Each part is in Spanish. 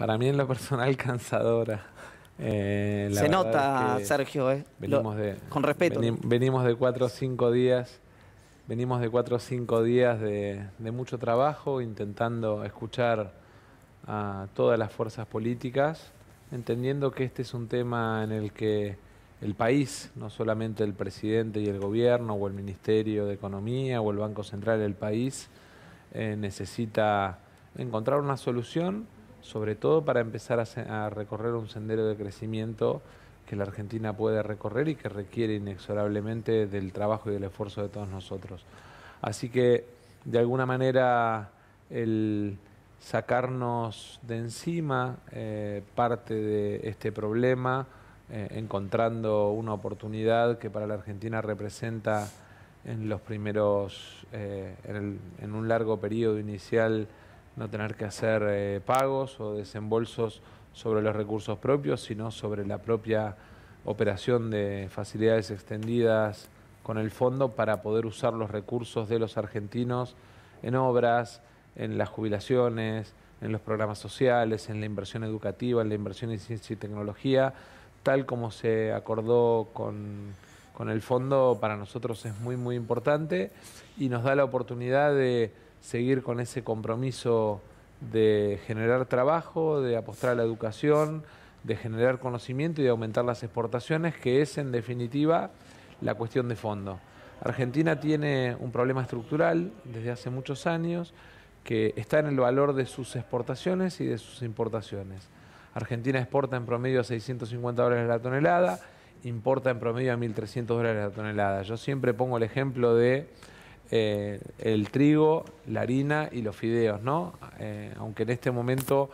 para mí en eh, la personal cansadora. Se nota, Sergio, eh, venimos de, con respeto. venimos de cuatro o cinco días, venimos de cuatro o cinco días de, mucho trabajo, intentando escuchar a todas las fuerzas políticas, entendiendo que este es un tema en el que el país, no solamente el presidente y el gobierno o el Ministerio de Economía o el Banco Central el país, eh, necesita encontrar una solución sobre todo para empezar a, recorrer un sendero de crecimiento que la Argentina puede recorrer y que requiere inexorablemente del trabajo y del esfuerzo de todos nosotros. Así que, de alguna manera, el sacarnos de encima eh, parte de este problema, eh, encontrando una oportunidad que para la Argentina representa en los primeros, eh, en, un largo periodo inicial, no tener que hacer eh, pagos o desembolsos sobre los recursos propios, sino sobre la propia operación de facilidades extendidas con el fondo para poder usar los recursos de los argentinos en obras, en las jubilaciones, en los programas sociales, en la inversión educativa, en la inversión en ciencia y tecnología, tal como se acordó con, con el fondo, para nosotros es muy, muy importante y nos da la oportunidad de seguir con ese compromiso de generar trabajo, de apostar a la educación, de generar conocimiento y de aumentar las exportaciones, que es en definitiva la cuestión de fondo. Argentina tiene un problema estructural desde hace muchos años que está en el valor de sus exportaciones y de sus importaciones. Argentina exporta en promedio a 650 dólares la tonelada, importa en promedio a 1.300 dólares la tonelada. Yo siempre pongo el ejemplo de eh, el trigo, la harina y los fideos, ¿no? Eh, aunque en este momento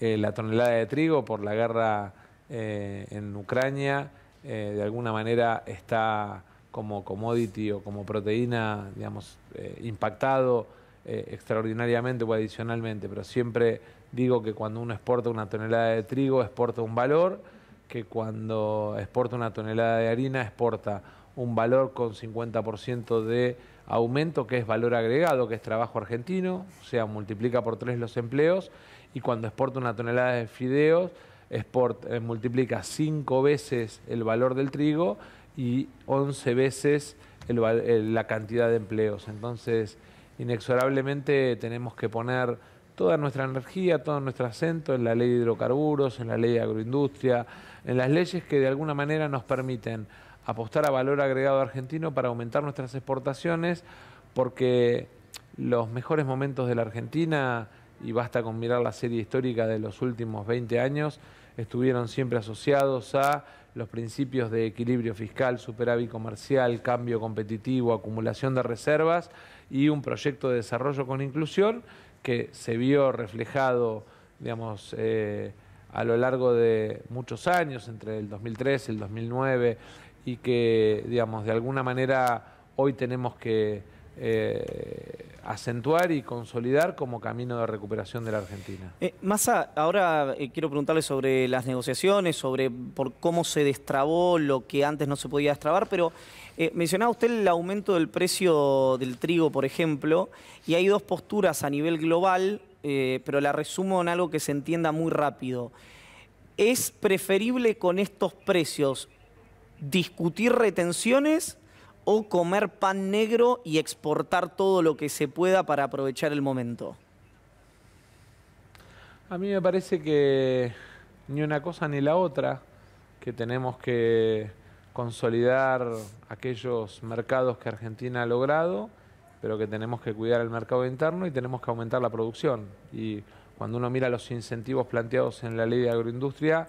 eh, la tonelada de trigo por la guerra en Ucrania de alguna manera está como commodity o como proteína, digamos, impactado extraordinariamente o adicionalmente, pero siempre digo que cuando uno exporta una tonelada de trigo exporta un valor, que cuando exporta una tonelada de harina exporta un valor con 50% de aumento que es valor agregado, que es trabajo argentino, o sea, multiplica por tres los empleos y cuando exporta una tonelada de fideos, export, eh, multiplica cinco veces el valor del trigo y once veces eh, la cantidad de empleos. Entonces, inexorablemente tenemos que poner toda nuestra energía, todo nuestro acento en la ley de hidrocarburos, en la ley de agroindustria, en las leyes que de alguna manera nos permiten apostar a valor agregado argentino para aumentar nuestras exportaciones, porque los mejores momentos de la Argentina, y basta con mirar la serie histórica de los últimos 20 años, estuvieron siempre asociados a los principios de equilibrio fiscal, superávit comercial, cambio competitivo, acumulación de reservas y un proyecto de desarrollo con inclusión que se vio reflejado, digamos, eh, a lo largo de muchos años, entre el 2003 y el 2009, y que, digamos, de alguna manera hoy tenemos que eh, acentuar y consolidar como camino de recuperación de la Argentina. Eh, Massa, ahora eh, quiero preguntarle sobre las negociaciones, sobre por cómo se destrabó lo que antes no se podía destrabar, pero mencionaba usted el aumento del precio del trigo, por ejemplo, y hay dos posturas a nivel global, pero la resumo en algo que se entienda muy rápido. ¿Es preferible con estos precios discutir retenciones o comer pan negro y exportar todo lo que se pueda para aprovechar el momento? A mí me parece que ni una cosa ni la otra, que tenemos que consolidar aquellos mercados que Argentina ha logrado, pero que tenemos que cuidar el mercado interno y tenemos que aumentar la producción. Y cuando uno mira los incentivos planteados en la ley de agroindustria,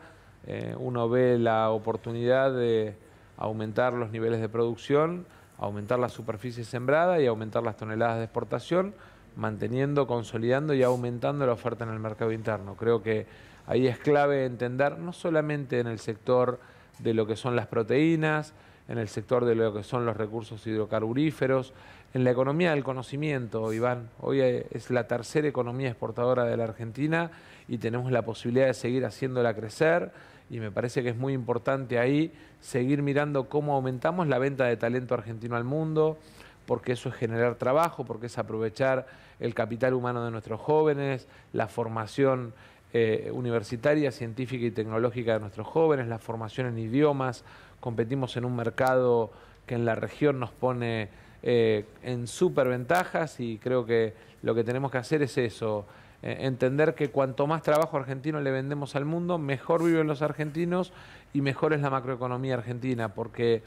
eh, uno ve la oportunidad de aumentar los niveles de producción, aumentar la superficie sembrada y aumentar las toneladas de exportación, manteniendo, consolidando y aumentando la oferta en el mercado interno. Creo que ahí es clave entender, no solamente en el sector de lo que son las proteínas, en el sector de lo que son los recursos hidrocarburíferos, en la economía del conocimiento, Iván. Hoy eh, es la tercera economía exportadora de la Argentina y tenemos la posibilidad de seguir haciéndola crecer y me parece que es muy importante ahí seguir mirando cómo aumentamos la venta de talento argentino al mundo, porque eso es generar trabajo, porque es aprovechar el capital humano de nuestros jóvenes, la formación eh, universitaria, científica y tecnológica de nuestros jóvenes, la formación en idiomas, competimos en un mercado que en la región nos pone eh, en superventajas ventajas y creo que lo que tenemos que hacer es eso, eh, entender que cuanto más trabajo argentino le vendemos al mundo, mejor viven los argentinos y mejor es la macroeconomía argentina, porque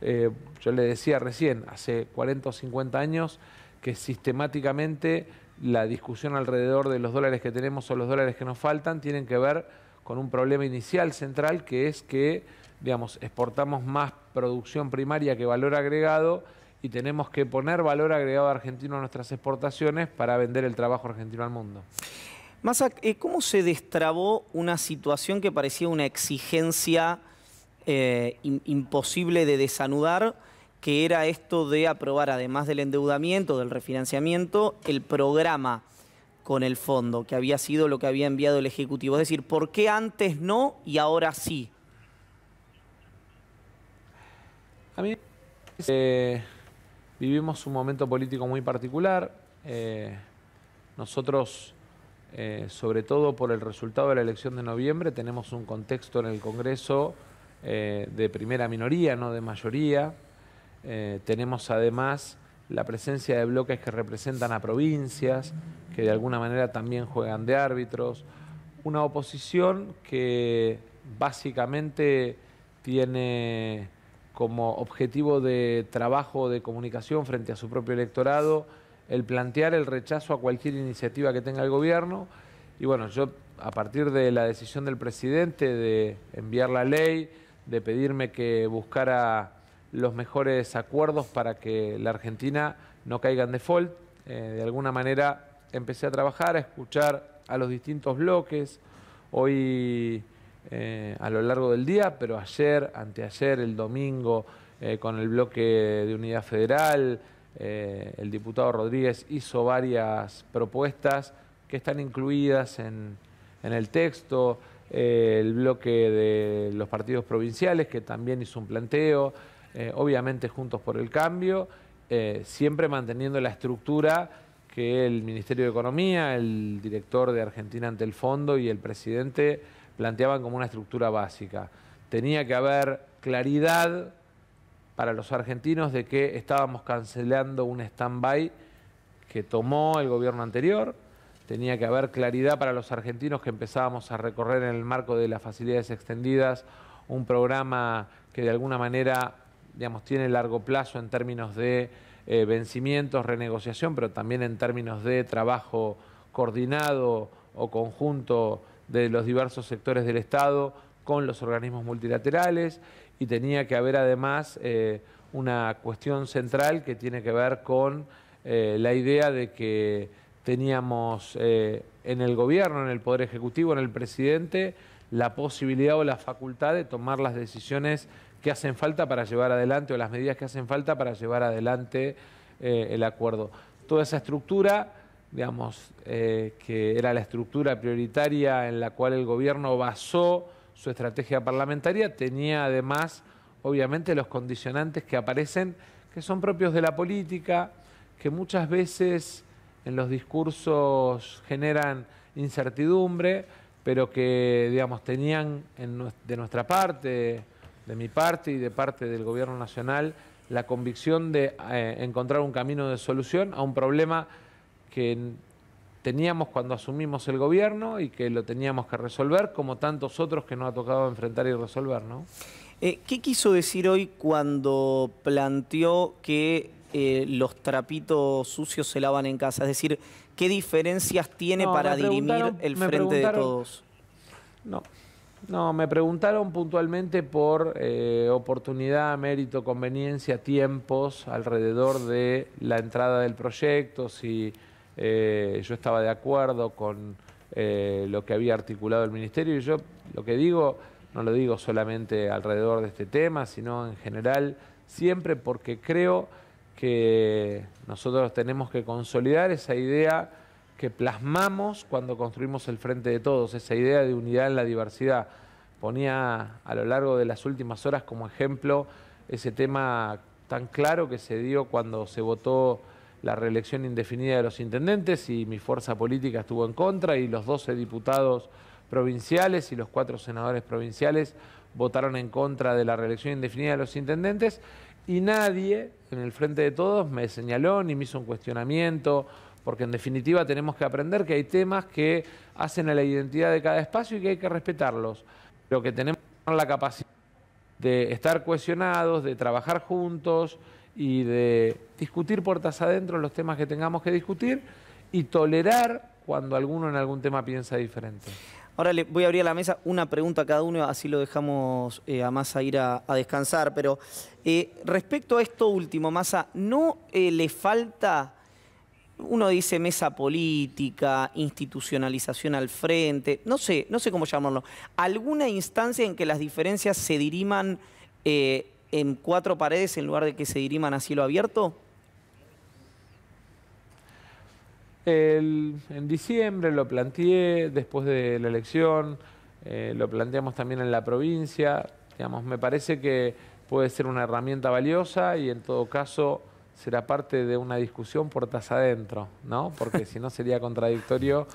eh, yo le decía recién, hace 40 o 50 años, que sistemáticamente la discusión alrededor de los dólares que tenemos o los dólares que nos faltan tienen que ver con un problema inicial central que es que digamos, exportamos más producción primaria que valor agregado y tenemos que poner valor agregado argentino a nuestras exportaciones para vender el trabajo argentino al mundo. Más eh, ¿cómo se destrabó una situación que parecía una exigencia eh, imposible de desanudar, que era esto de aprobar, además del endeudamiento, del refinanciamiento, el programa con el fondo, que había sido lo que había enviado el Ejecutivo? Es decir, ¿por qué antes no y ahora sí? Eh, vivimos un momento político muy particular. Eh, nosotros, eh, sobre todo por el resultado de la elección de noviembre, tenemos un contexto en el Congreso de primera minoría, no de mayoría. tenemos además la presencia de bloques que representan a provincias, que de alguna manera también juegan de árbitros. Una oposición que básicamente tiene como objetivo de trabajo de comunicación frente a su propio electorado el plantear el rechazo a cualquier iniciativa que tenga el gobierno. Y bueno, yo a partir de la decisión del presidente de enviar la ley, de pedirme que buscara los mejores acuerdos para que la Argentina no caiga en default, eh, de alguna manera empecé a trabajar, a escuchar a los distintos bloques. Hoy eh, a lo largo del día, pero ayer, anteayer, el domingo, eh, con el bloque de unidad federal, eh, el diputado Rodríguez hizo varias propuestas que están incluidas en, en el texto, el bloque de los partidos provinciales que también hizo un planteo, obviamente Juntos por el Cambio, siempre manteniendo la estructura que el Ministerio de Economía, el director de Argentina ante el Fondo y el presidente planteaban como una estructura básica. Tenía que haber claridad para los argentinos de que estábamos cancelando un stand-by que tomó el gobierno anterior. Tenía que haber claridad para los argentinos que empezábamos a recorrer en el marco de las facilidades extendidas un programa que de alguna manera digamos, tiene largo plazo en términos de eh, vencimientos, renegociación, pero también en términos de trabajo coordinado o conjunto de los diversos sectores del Estado con los organismos multilaterales y tenía que haber además eh, una cuestión central que tiene que ver con eh, la idea de que teníamos eh, en el gobierno, en el Poder Ejecutivo, en el presidente, la posibilidad o la facultad de tomar las decisiones que hacen falta para llevar adelante o las medidas que hacen falta para llevar adelante el acuerdo. Toda esa estructura digamos, eh, que era la estructura prioritaria en la cual el gobierno basó su estrategia parlamentaria, tenía además, obviamente, los condicionantes que aparecen, que son propios de la política, que muchas veces en los discursos generan incertidumbre, pero que, digamos, tenían de nuestra parte, de mi parte y de parte del Gobierno Nacional, la convicción de eh, encontrar un camino de solución a un problema que teníamos cuando asumimos el gobierno y que lo teníamos que resolver, como tantos otros que nos ha tocado enfrentar y resolver, ¿no? Eh, ¿Qué quiso decir hoy cuando planteó que eh, los trapitos sucios se lavan en casa? Es decir, ¿qué diferencias tiene para dirimir el frente de todos? No, no, me preguntaron puntualmente por eh, oportunidad, mérito, conveniencia, tiempos alrededor de la entrada del proyecto, si eh, yo estaba de acuerdo con eh, lo que había articulado el Ministerio y yo lo que digo, no lo digo solamente alrededor de este tema, sino en general, siempre porque creo que nosotros tenemos que consolidar esa idea que plasmamos cuando construimos el Frente de Todos, esa idea de unidad en la diversidad. Ponía a lo largo de las últimas horas como ejemplo ese tema tan claro que se dio cuando se votó la reelección indefinida de los intendentes y mi fuerza política estuvo en contra y los 12 diputados provinciales y los cuatro senadores provinciales votaron en contra de la reelección indefinida de los intendentes y nadie en el frente de todos me señaló ni me hizo un cuestionamiento, porque en definitiva tenemos que aprender que hay temas que hacen a la identidad de cada espacio y que hay que respetarlos. Pero que tenemos la capacidad de estar cuestionados de trabajar juntos, y de discutir puertas adentro los temas que tengamos que discutir y tolerar cuando alguno en algún tema piensa diferente. Ahora le voy a abrir a la mesa una pregunta a cada uno, así lo dejamos eh, a Massa ir a, descansar. Pero eh, respecto a esto último, Massa, ¿no eh, le falta, uno dice mesa política, institucionalización al frente, no sé, no sé cómo llamarlo, alguna instancia en que las diferencias se diriman en cuatro paredes en lugar de que se diriman a cielo abierto? en diciembre lo planteé, después de la elección, eh, lo planteamos también en la provincia. Digamos, me parece que puede ser una herramienta valiosa y en todo caso será parte de una discusión puertas adentro, ¿no? Porque si no sería contradictorio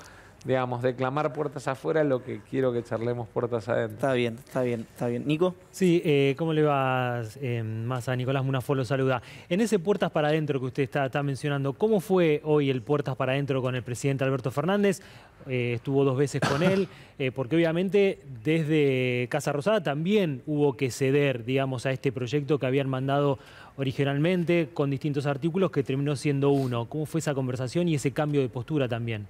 digamos, de clamar puertas afuera lo que quiero que charlemos puertas adentro. Está bien, está bien, está bien. ¿Nico? Sí, eh, ¿cómo le vas eh, más a Nicolás Lo Saluda. En ese puertas para adentro que usted está, mencionando, ¿cómo fue hoy el puertas para adentro con el presidente Alberto Fernández? Eh, estuvo dos veces con él, porque obviamente desde Casa Rosada también hubo que ceder, digamos, a este proyecto que habían mandado originalmente con distintos artículos que terminó siendo uno. ¿Cómo fue esa conversación y ese cambio de postura también?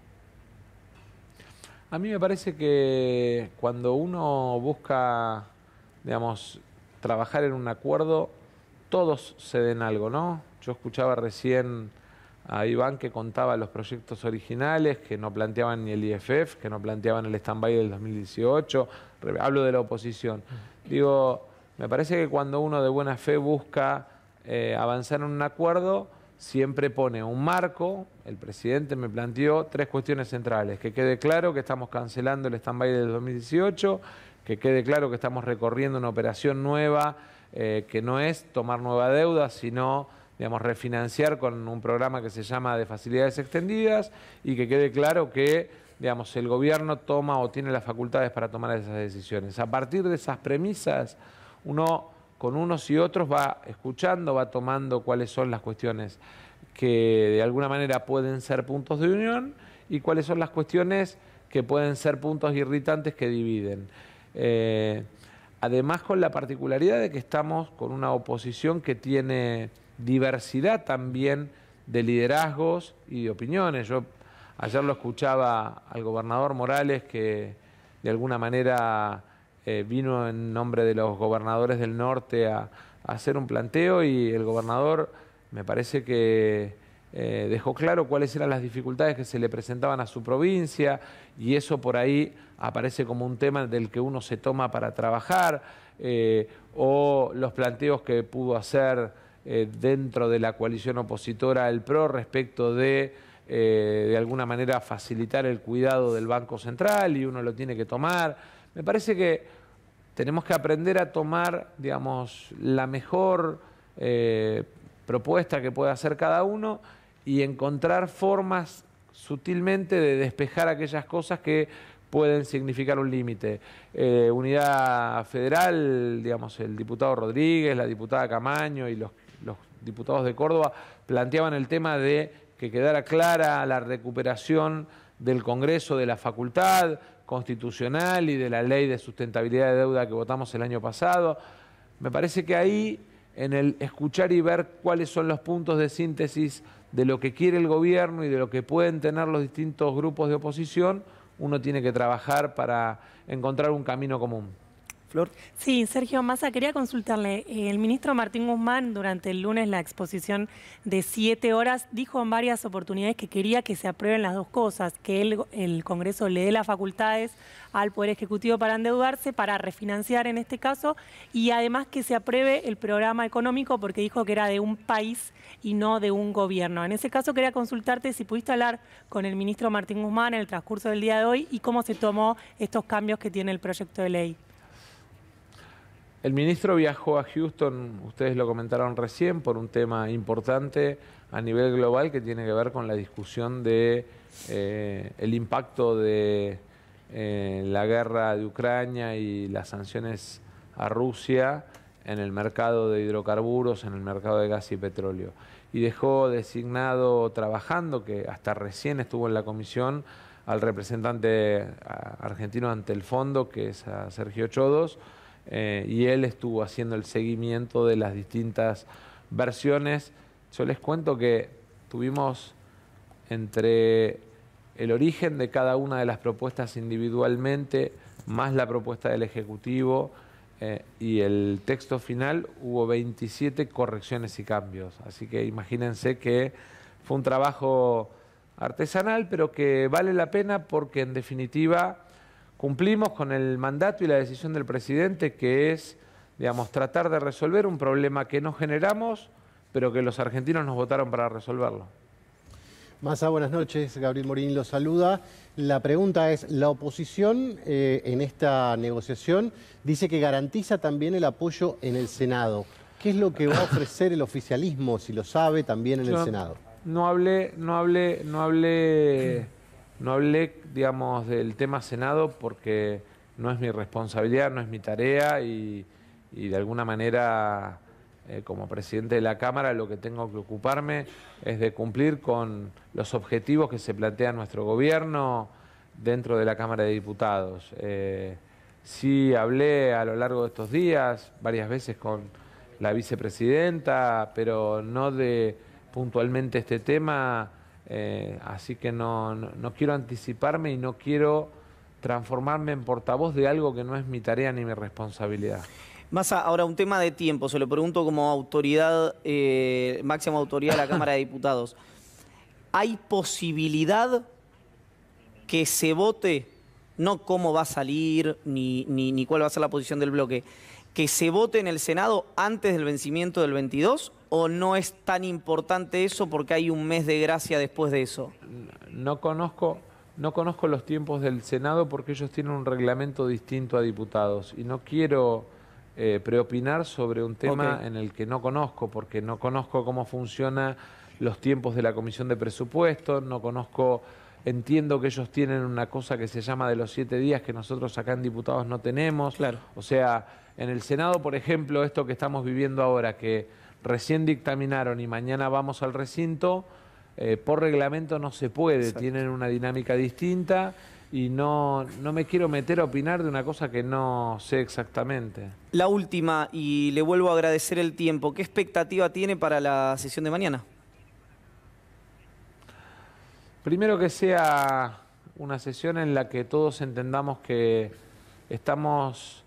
A mí me parece que cuando uno busca, digamos, trabajar en un acuerdo, todos se den algo, ¿no? Yo escuchaba recién a Iván que contaba los proyectos originales, que no planteaban ni el IFF, que no planteaban el stand-by del 2018, hablo de la oposición. Mm. Digo, me parece que cuando uno de buena fe busca eh, avanzar en un acuerdo, siempre pone un marco, el presidente me planteó tres cuestiones centrales, que quede claro que estamos cancelando el stand-by del 2018, que quede claro que estamos recorriendo una operación nueva eh, que no es tomar nueva deuda, sino digamos, refinanciar con un programa que se llama de facilidades extendidas y que quede claro que digamos, el gobierno toma o tiene las facultades para tomar esas decisiones. A partir de esas premisas, uno con unos y otros va escuchando, va tomando cuáles son las cuestiones que de alguna manera pueden ser puntos de unión y cuáles son las cuestiones que pueden ser puntos irritantes que dividen. Eh, además con la particularidad de que estamos con una oposición que tiene diversidad también de liderazgos y de opiniones. Yo ayer lo escuchaba al gobernador Morales que de alguna manera eh, vino en nombre de los gobernadores del norte a, hacer un planteo y el gobernador me parece que eh, dejó claro cuáles eran las dificultades que se le presentaban a su provincia y eso por ahí aparece como un tema del que uno se toma para trabajar eh, o los planteos que pudo hacer dentro de la coalición opositora el PRO respecto de de alguna manera facilitar el cuidado del Banco Central y uno lo tiene que tomar me parece que tenemos que aprender a tomar, digamos, la mejor eh, propuesta que pueda hacer cada uno y encontrar formas sutilmente de despejar aquellas cosas que pueden significar un límite. Eh, unidad Federal, digamos, el diputado Rodríguez, la diputada Camaño y los diputados de Córdoba planteaban el tema de que quedara clara la recuperación del Congreso, de la facultad, constitucional y de la ley de sustentabilidad de deuda que votamos el año pasado. Me parece que ahí, en el escuchar y ver cuáles son los puntos de síntesis de lo que quiere el gobierno y de lo que pueden tener los distintos grupos de oposición, uno tiene que trabajar para encontrar un camino común. Sí, Sergio Massa, quería consultarle. Eh, el ministro Martín Guzmán, durante el lunes la exposición de siete horas, dijo en varias oportunidades que quería que se aprueben las dos cosas, que el, el Congreso le dé las facultades al Poder Ejecutivo para endeudarse, para refinanciar en este caso, y además que se apruebe el programa económico porque dijo que era de un país y no de un gobierno. En ese caso quería consultarte si pudiste hablar con el ministro Martín Guzmán en el transcurso del día de hoy y cómo se tomó estos cambios que tiene el proyecto de ley. El ministro viajó a Houston, ustedes lo comentaron recién, por un tema importante a nivel global que tiene que ver con la discusión de eh, el impacto de eh, la guerra de Ucrania y las sanciones a Rusia en el mercado de hidrocarburos, en el mercado de gas y petróleo. Y dejó designado trabajando, que hasta recién estuvo en la comisión, al representante argentino ante el fondo, que es a Sergio Chodos eh, y él estuvo haciendo el seguimiento de las distintas versiones. Yo les cuento que tuvimos entre el origen de cada una de las propuestas individualmente, más la propuesta del Ejecutivo eh, y el texto final, hubo 27 correcciones y cambios. Así que imagínense que fue un trabajo artesanal, pero que vale la pena porque en definitiva Cumplimos con el mandato y la decisión del presidente que es, digamos, tratar de resolver un problema que no generamos, pero que los argentinos nos votaron para resolverlo. Massa, buenas noches. Gabriel Morín lo saluda. La pregunta es, la oposición eh, en esta negociación dice que garantiza también el apoyo en el Senado. ¿Qué es lo que va a ofrecer el oficialismo, si lo sabe, también en el Senado? No hable... no hable, no hable. No hablé, digamos, del tema Senado porque no es mi responsabilidad, no es mi tarea y, de alguna manera, eh, como presidente de la Cámara, lo que tengo que ocuparme es de cumplir con los objetivos que se plantea nuestro gobierno dentro de la Cámara de Diputados. Eh, sí hablé a lo largo de estos días varias veces con la vicepresidenta, pero no de puntualmente este tema eh, así que no, quiero anticiparme y no quiero transformarme en portavoz de algo que no es mi tarea ni mi responsabilidad. Más ahora un tema de tiempo, se lo pregunto como autoridad, eh, máxima autoridad de la Cámara de Diputados. ¿Hay posibilidad que se vote, no cómo va a salir ni, ni, ni cuál va a ser la posición del bloque, que se vote en el Senado antes del vencimiento del 22 o no es tan importante eso porque hay un mes de gracia después de eso? No conozco, no conozco los tiempos del Senado porque ellos tienen un reglamento distinto a diputados y no quiero eh, preopinar sobre un tema en el que no conozco porque no conozco cómo funcionan los tiempos de la Comisión de Presupuestos, no conozco... Entiendo que ellos tienen una cosa que se llama de los siete días que nosotros acá en diputados no tenemos. Claro. O sea, en el Senado, por ejemplo, esto que estamos viviendo ahora, que recién dictaminaron y mañana vamos al recinto, eh, por reglamento no se puede, tienen una dinámica distinta y no, no me quiero meter a opinar de una cosa que no sé exactamente. La última, y le vuelvo a agradecer el tiempo, ¿qué expectativa tiene para la sesión de mañana? Primero que sea una sesión en la que todos entendamos que estamos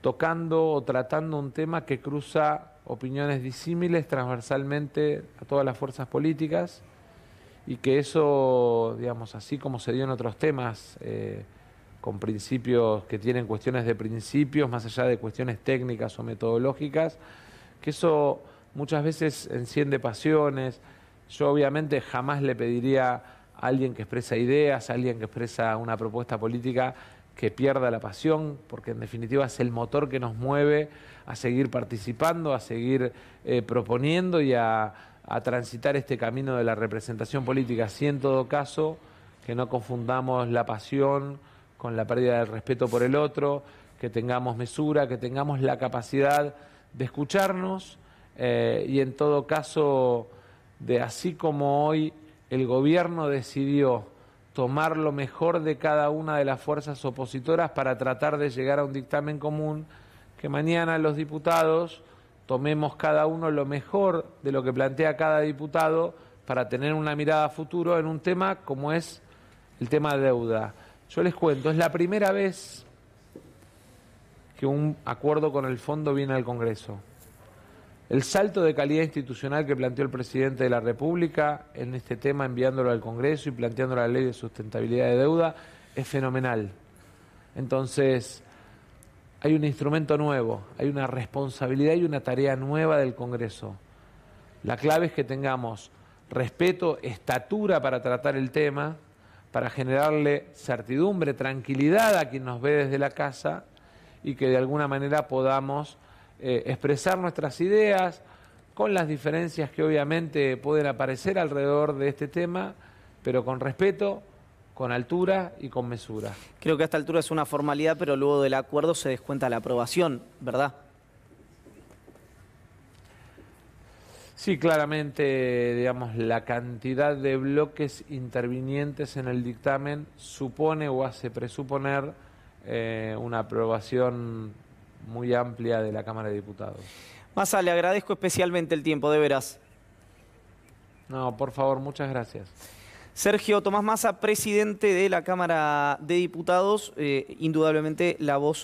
tocando o tratando un tema que cruza opiniones disímiles transversalmente a todas las fuerzas políticas y que eso, digamos, así como se dio en otros temas, eh, con principios que tienen cuestiones de principios, más allá de cuestiones técnicas o metodológicas, que eso muchas veces enciende pasiones. Yo obviamente jamás le pediría a alguien que expresa ideas, a alguien que expresa una propuesta política, que pierda la pasión, porque en definitiva es el motor que nos mueve a seguir participando, a seguir eh, proponiendo y a, transitar este camino de la representación política. Así en todo caso, que no confundamos la pasión con la pérdida del respeto por el otro, que tengamos mesura, que tengamos la capacidad de escucharnos eh, y en todo caso, de así como hoy el gobierno decidió tomar lo mejor de cada una de las fuerzas opositoras para tratar de llegar a un dictamen común, que mañana los diputados tomemos cada uno lo mejor de lo que plantea cada diputado para tener una mirada a futuro en un tema como es el tema de deuda. Yo les cuento, es la primera vez que un acuerdo con el fondo viene al Congreso. El salto de calidad institucional que planteó el presidente de la República en este tema, enviándolo al Congreso y planteando la ley de sustentabilidad de deuda, es fenomenal. Entonces, hay un instrumento nuevo, hay una responsabilidad y una tarea nueva del Congreso. La clave es que tengamos respeto, estatura para tratar el tema, para generarle certidumbre, tranquilidad a quien nos ve desde la casa y que de alguna manera podamos eh, expresar nuestras ideas con las diferencias que obviamente pueden aparecer alrededor de este tema, pero con respeto, con altura y con mesura. Creo que a esta altura es una formalidad, pero luego del acuerdo se descuenta la aprobación, ¿verdad? Sí, claramente, digamos, la cantidad de bloques intervinientes en el dictamen supone o hace presuponer eh, una aprobación muy amplia de la Cámara de Diputados. Massa, le agradezco especialmente el tiempo, de veras. No, por favor, muchas gracias. Sergio Tomás Massa, presidente de la Cámara de Diputados, eh, indudablemente la voz...